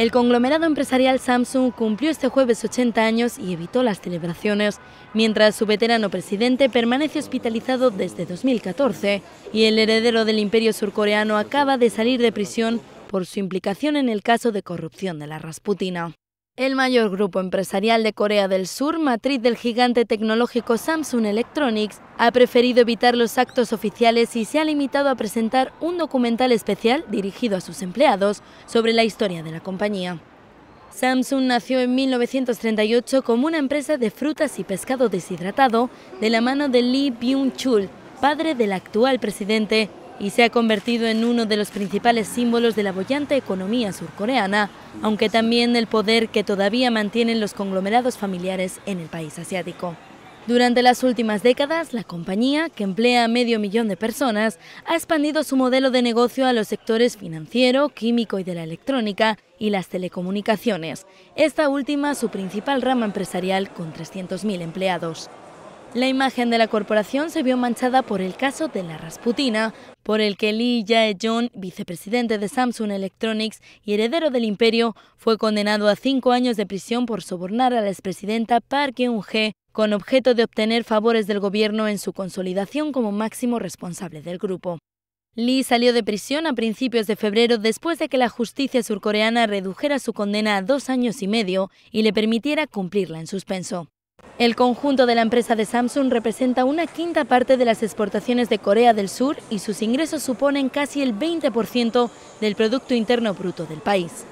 El conglomerado empresarial Samsung cumplió este jueves 80 años y evitó las celebraciones, mientras su veterano presidente permanece hospitalizado desde 2014 y el heredero del imperio surcoreano acaba de salir de prisión por su implicación en el caso de corrupción de la Rasputina. El mayor grupo empresarial de Corea del Sur, matriz del gigante tecnológico Samsung Electronics, ha preferido evitar los actos oficiales y se ha limitado a presentar un documental especial dirigido a sus empleados sobre la historia de la compañía. Samsung nació en 1938 como una empresa de frutas y pescado deshidratado de la mano de Lee Byung-chul, padre del actual presidente y se ha convertido en uno de los principales símbolos de la bollante economía surcoreana, aunque también el poder que todavía mantienen los conglomerados familiares en el país asiático. Durante las últimas décadas, la compañía, que emplea a medio millón de personas, ha expandido su modelo de negocio a los sectores financiero, químico y de la electrónica y las telecomunicaciones, esta última su principal rama empresarial con 300.000 empleados. La imagen de la corporación se vio manchada por el caso de la Rasputina, por el que Lee Jae-jong, vicepresidente de Samsung Electronics y heredero del imperio, fue condenado a cinco años de prisión por sobornar a la expresidenta Park Geun-hye con objeto de obtener favores del gobierno en su consolidación como máximo responsable del grupo. Lee salió de prisión a principios de febrero después de que la justicia surcoreana redujera su condena a dos años y medio y le permitiera cumplirla en suspenso. El conjunto de la empresa de Samsung representa una quinta parte de las exportaciones de Corea del Sur y sus ingresos suponen casi el 20% del Producto Interno Bruto del país.